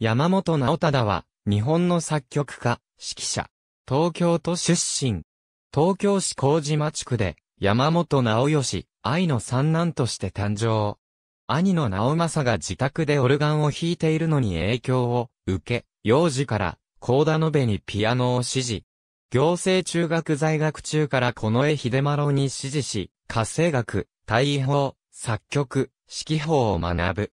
山本直忠は、日本の作曲家、指揮者、東京都出身。東京市麹町区で、山本直義、愛の三男として誕生。兄の直政が自宅でオルガンを弾いているのに影響を受け、幼児から、高田延べにピアノを指示。行政中学在学中から近衛秀麿に指示し、家政学、大尉法、作曲、指揮法を学ぶ。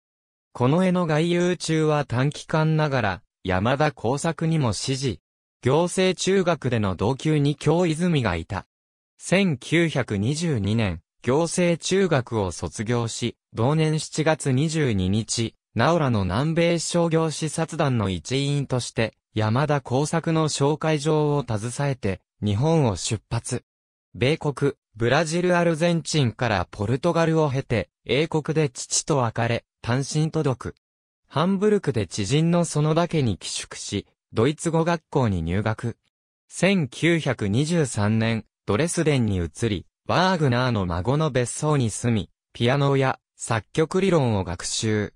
この絵の外遊中は短期間ながら、山田工作にも指示。行政中学での同級に京泉がいた。1922年、行政中学を卒業し、同年7月22日、ナオラの南米商業視察団の一員として、山田工作の紹介状を携えて、日本を出発。米国、ブラジルアルゼンチンからポルトガルを経て、英国で父と別れ、単身届く。ハンブルクで知人の園田家に寄宿し、ドイツ語学校に入学。1923年、ドレスデンに移り、ワーグナーの孫の別荘に住み、ピアノや作曲理論を学習。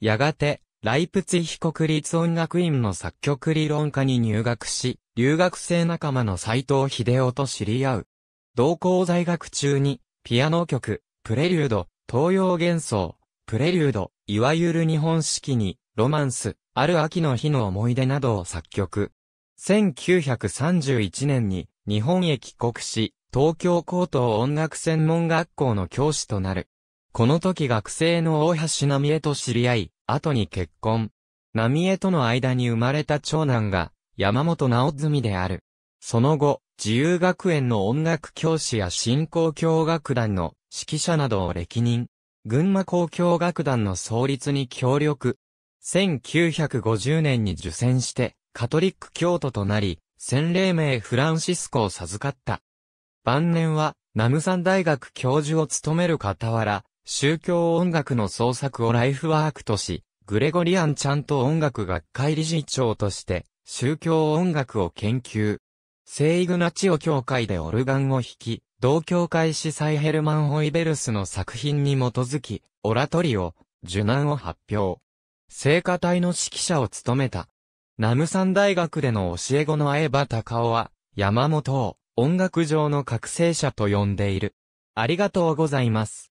やがて、ライプツィヒ国立音楽院の作曲理論科に入学し、留学生仲間の斎藤秀夫と知り合う。同校在学中に、ピアノ曲、プレリュード、東洋幻想、プレリュード、いわゆる日本式に、ロマンス、ある秋の日の思い出などを作曲。1931年に日本へ帰国し、東京高等音楽専門学校の教師となる。この時学生の大橋奈美恵と知り合い、後に結婚。奈美恵との間に生まれた長男が、山本直澄である。その後、自由学園の音楽教師や振興教楽団の指揮者などを歴任。群馬交響楽団の創立に協力。1950年に受選して、カトリック教徒となり、洗礼名フランシスコを授かった。晩年は、ナムサン大学教授を務める傍ら、宗教音楽の創作をライフワークとし、グレゴリアンちゃんと音楽学会理事長として、宗教音楽を研究、聖イグナチオ教会でオルガンを弾き、同教会司祭ヘルマン・ホイベルスの作品に基づき、オラトリオ、受難を発表。聖歌隊の指揮者を務めた。ナムサン大学での教え子のエバ・タカオは、山本を音楽上の覚醒者と呼んでいる。ありがとうございます。